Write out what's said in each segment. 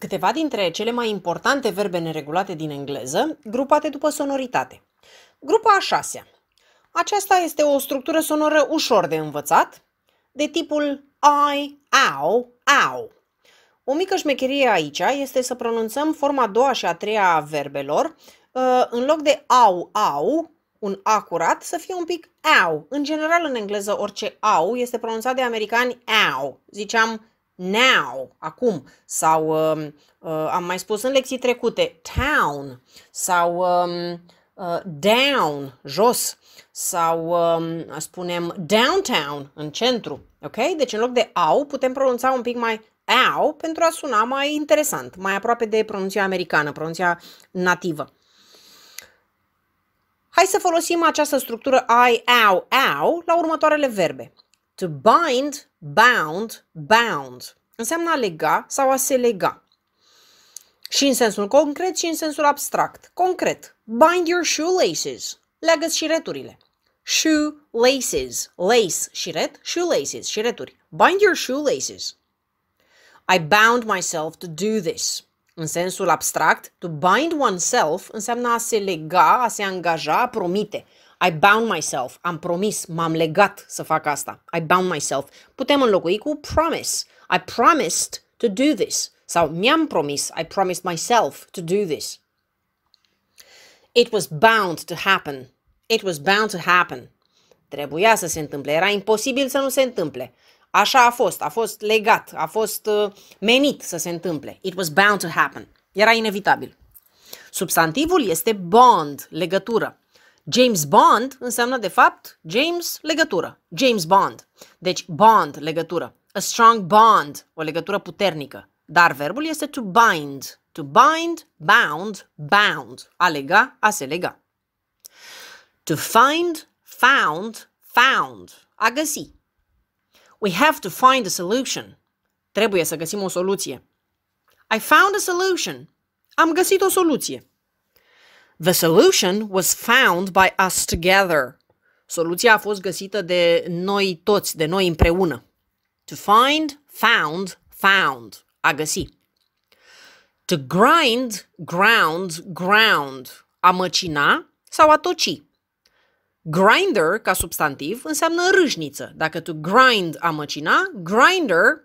Câteva dintre cele mai importante verbe neregulate din engleză, grupate după sonoritate. Grupa a șasea. Aceasta este o structură sonoră ușor de învățat, de tipul I, au, au. O mică șmecherie aici este să pronunțăm forma a doua și a treia a verbelor, uh, în loc de au, au, un A curat, să fie un pic au. În general, în engleză, orice au este pronunțat de americani au. Ziceam now, acum, sau um, uh, am mai spus în lecții trecute, town, sau um, uh, down, jos, sau um, spunem downtown, în centru. Ok? Deci în loc de au, putem pronunța un pic mai au pentru a suna mai interesant, mai aproape de pronunția americană, pronunția nativă. Hai să folosim această structură I, au, au la următoarele verbe. To bind Bound, bound, înseamnă a lega sau a se lega. Și în sensul concret și în sensul abstract. Concret, bind your shoelaces, leagă și returile. laces, lace, șiret, shoelaces, șireturi. Bind your shoelaces. I bound myself to do this. În sensul abstract, to bind oneself înseamnă a se lega, a se angaja, a promite. I bound myself, am promis, m-am legat să fac asta. I bound myself. Putem înlocui cu promise. I promised to do this. Sau mi-am promis, I promised myself to do this. It was bound to happen. It was bound to happen. Trebuia să se întâmple, era imposibil să nu se întâmple. Așa a fost, a fost legat, a fost uh, menit să se întâmple. It was bound to happen. Era inevitabil. Substantivul este bond, legătură. James Bond înseamnă, de fapt, James legătură. James Bond. Deci, bond, legătură. A strong bond, o legătură puternică. Dar verbul este to bind. To bind, bound, bound. A lega, a se lega. To find, found, found. A găsi. We have to find a solution. Trebuie să găsim o soluție. I found a solution. Am găsit o soluție. The solution was found by us together. Soluția a fost găsită de noi toți, de noi împreună. To find, found, found. A găsi. To grind, ground, ground. A măcina sau a toci. Grinder, ca substantiv, înseamnă râșniță. Dacă tu grind a măcina, grinder,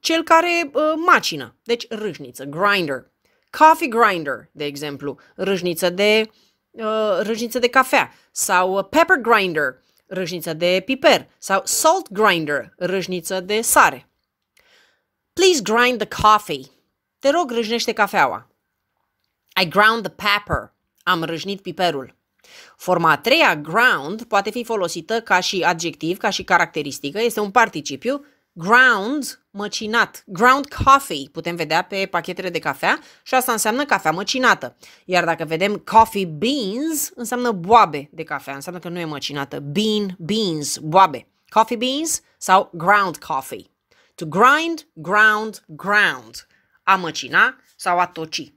cel care uh, macină. Deci râșniță, grinder coffee grinder, de exemplu, râșniță de, uh, râșniță de cafea sau pepper grinder, râșniță de piper sau salt grinder, râșniță de sare. Please grind the coffee. Te rog, râșnește cafeaua. I ground the pepper. Am râșnit piperul. Forma a treia, ground, poate fi folosită ca și adjectiv, ca și caracteristică, este un participiu ground măcinat, ground coffee, putem vedea pe pachetele de cafea și asta înseamnă cafea măcinată. Iar dacă vedem coffee beans, înseamnă boabe de cafea, înseamnă că nu e măcinată. Bean, beans, boabe. Coffee beans sau ground coffee. To grind, ground, ground. A măcina sau a toci.